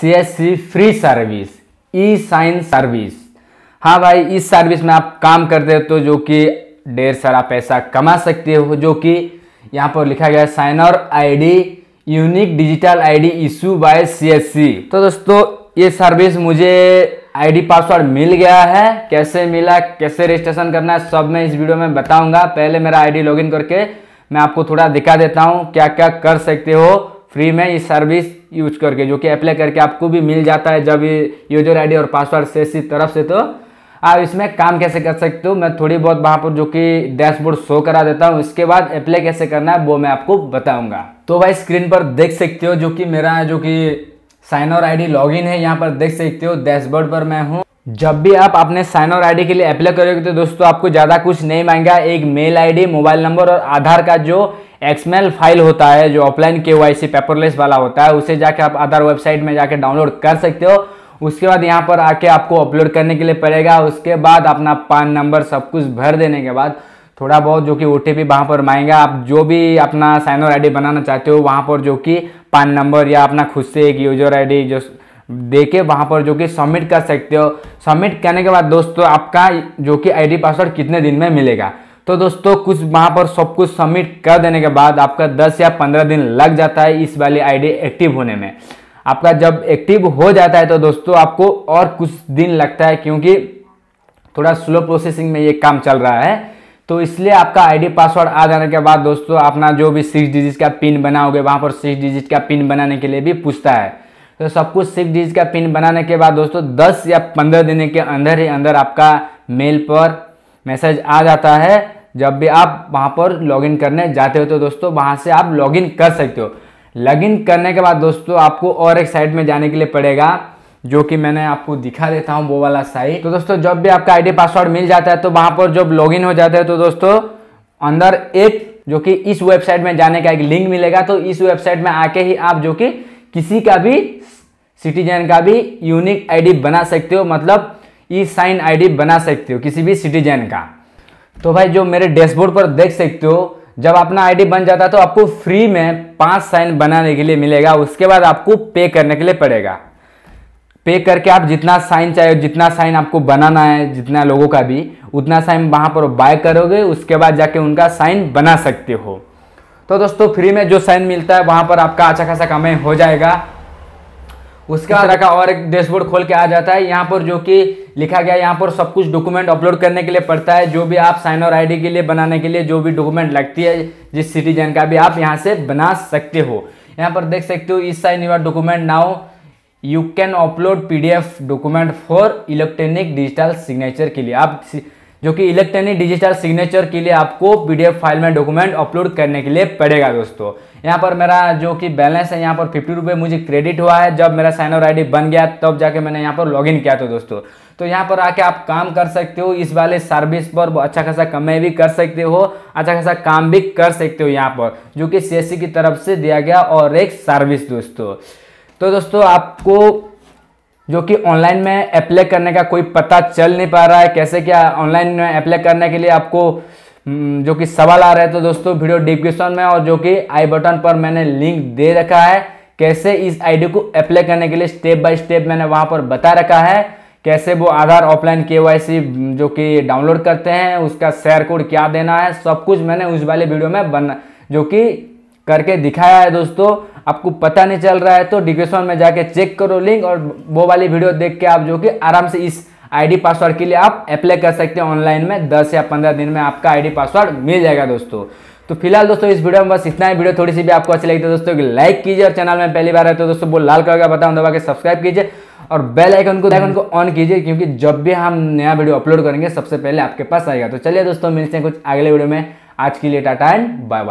सी S C free service E sign service हाँ भाई इस सर्विस में आप काम करते हो तो जो कि ढेर सारा पैसा कमा सकते हो जो कि यहाँ पर लिखा गया signer ID unique digital ID issue by CSC तो दोस्तों ये सर्विस मुझे आईडी पासवर्ड मिल गया है कैसे मिला कैसे रजिस्ट्रेशन करना है सब मैं इस वीडियो में बताऊंगा पहले मेरा आईडी लॉगिन करके मैं आपको थोड़ा दिखा देता हूँ क्या क्या कर सकते हो फ्री में ये सर्विस यूज करके जो कि अप्लाई करके आपको भी मिल जाता है जब यूजर आई और पासवर्ड से की तरफ से तो आप इसमें काम कैसे कर सकते हो मैं थोड़ी बहुत वहाँ पर जो कि डैशबोर्ड शो करा देता हूँ इसके बाद अप्लाई कैसे करना है वो मैं आपको बताऊँगा तो भाई स्क्रीन पर देख सकते हो जो कि मेरा जो कि साइन और आईडी लॉगिन है यहाँ पर देख सकते हो डैशबोर्ड पर मैं हूँ जब भी आप अपने साइन और आईडी के लिए अप्लाई करोगे तो दोस्तों आपको ज़्यादा कुछ नहीं मांगा एक मेल आई मोबाइल नंबर और आधार का जो एक्समेल फाइल होता है जो ऑफलाइन के वाई पेपरलेस वाला होता है उसे जाके आप अदर वेबसाइट में जाके डाउनलोड कर सकते हो उसके बाद यहाँ पर आके आपको अपलोड करने के लिए पड़ेगा उसके बाद अपना पान नंबर सब कुछ भर देने के बाद थोड़ा बहुत जो कि ओ टी पी वहाँ पर मांगेगा आप जो भी अपना साइन और आई बनाना चाहते हो वहाँ पर जो कि पान नंबर या अपना खुद से एक यूजर आई जो दे के वहाँ पर जो कि सबमिट कर सकते हो सबमिट करने के बाद दोस्तों आपका जो कि आईडी पासवर्ड कितने दिन में मिलेगा तो दोस्तों कुछ वहाँ पर सब कुछ सबमिट कर देने के बाद आपका 10 या 15 दिन लग जाता है इस वाली आईडी एक्टिव होने में आपका जब एक्टिव हो जाता है तो दोस्तों आपको और कुछ दिन लगता है क्योंकि थोड़ा स्लो प्रोसेसिंग में ये काम चल रहा है तो इसलिए आपका आईडी पासवर्ड आ जाने के बाद दोस्तों अपना जो भी सिक्स डिजिट का पिन बनाओगे वहाँ पर सिक्स डिजिट का पिन बनाने के लिए भी पूछता है तो सब कुछ सिक्स डिजिट का पिन बनाने के बाद दोस्तों 10 या 15 दिन के अंदर ही अंदर आपका मेल पर मैसेज आ जाता है जब भी आप वहाँ पर लॉगिन करने जाते हो तो दोस्तों वहाँ से आप लॉगिन कर सकते हो लॉगिन करने के बाद दोस्तों आपको और एक साइट में जाने के लिए पड़ेगा जो कि मैंने आपको दिखा देता हूँ वो वाला साइट तो दोस्तों जब भी आपका आईडी पासवर्ड मिल जाता है तो वहाँ पर जब लॉगिन हो जाता है तो दोस्तों अंदर एक जो कि इस वेबसाइट में जाने का एक लिंक मिलेगा तो इस वेबसाइट में आके ही आप जो कि किसी का भी सिटीजन का भी यूनिक आईडी बना सकते हो मतलब ई साइन आईडी बना सकते हो किसी भी सिटीजन का तो भाई जो मेरे डैशबोर्ड पर देख सकते हो जब अपना आईडी बन जाता है तो आपको फ्री में पांच साइन बनाने के लिए मिलेगा उसके बाद आपको पे करने के लिए पड़ेगा पे करके आप जितना साइन चाहे जितना साइन आपको बनाना है जितना लोगों का भी उतना साइन वहाँ पर बाय करोगे उसके बाद जाके उनका साइन बना सकते हो तो दोस्तों फ्री में जो साइन मिलता है वहाँ पर आपका अच्छा खासा कमाई हो जाएगा उसका तरह का और एक डैशबोर्ड खोल के आ जाता है यहाँ पर जो कि लिखा गया यहाँ पर सब कुछ डॉक्यूमेंट अपलोड करने के लिए पड़ता है जो भी आप साइन और आईडी के लिए बनाने के लिए जो भी डॉक्यूमेंट लगती है जिस सिटीजन का भी आप यहाँ से बना सकते हो यहाँ पर देख सकते हो इस sign your document now you can upload P document for electronic digital signature के लिए आप जो कि इलेक्ट्रॉनिक डिजिटल सिग्नेचर के लिए आपको पीडीएफ फाइल में डॉक्यूमेंट अपलोड करने के लिए पड़ेगा दोस्तों यहाँ पर मेरा जो कि बैलेंस है यहाँ पर फिफ्टी रुपये मुझे क्रेडिट हुआ है जब मेरा साइन और आई बन गया तब जाके मैंने यहाँ पर लॉगिन किया था दोस्तों तो यहाँ पर आके आप काम कर सकते हो इस वाले सर्विस पर अच्छा खासा कमाई भी कर सकते हो अच्छा खासा काम भी कर सकते हो यहाँ पर जो कि सी e की तरफ से दिया गया और एक सर्विस दोस्तों तो दोस्तों आपको जो कि ऑनलाइन में अप्लाई करने का कोई पता चल नहीं पा रहा है कैसे क्या ऑनलाइन में अप्लाई करने के लिए आपको हम्म, जो कि सवाल आ रहे हैं तो दोस्तों वीडियो डिस्क्रिप्शन में और जो कि आई बटन पर मैंने लिंक दे रखा है कैसे इस आईडी को अप्लाई करने के लिए स्टेप बाय स्टेप मैंने वहां पर बता रखा है कैसे वो आधार ऑफलाइन के हम्म, जो कि डाउनलोड करते हैं उसका शेयर कोड क्या देना है सब कुछ मैंने उस वाले वीडियो में बना जो कि करके दिखाया है दोस्तों आपको पता नहीं चल रहा है तो डिस्क्रिप्शन में जाके चेक करो लिंक और वो वाली वीडियो देख के आप जो कि आराम से इस आईडी पासवर्ड के लिए आप अप्लाई कर सकते हैं ऑनलाइन में 10 या 15 दिन में आपका आईडी पासवर्ड मिल जाएगा दोस्तों तो फिलहाल दोस्तों इस वीडियो में बस इतना ही वीडियो थोड़ी सी भी आपको अच्छी लगी है तो दोस्तों लाइक कीजिए और चैनल में पहली बार है तो दोस्तों वो लाल कलर का बताऊँ दबा के सब्सक्राइब कीजिए और बेल आइकन को आइकन को ऑन कीजिए क्योंकि जब भी हम नया वीडियो अपलोड करेंगे सबसे पहले आपके पास आएगा तो चलिए दोस्तों मिलते हैं कुछ अगले वीडियो में आज के लिए टाटा एंड बाय बाय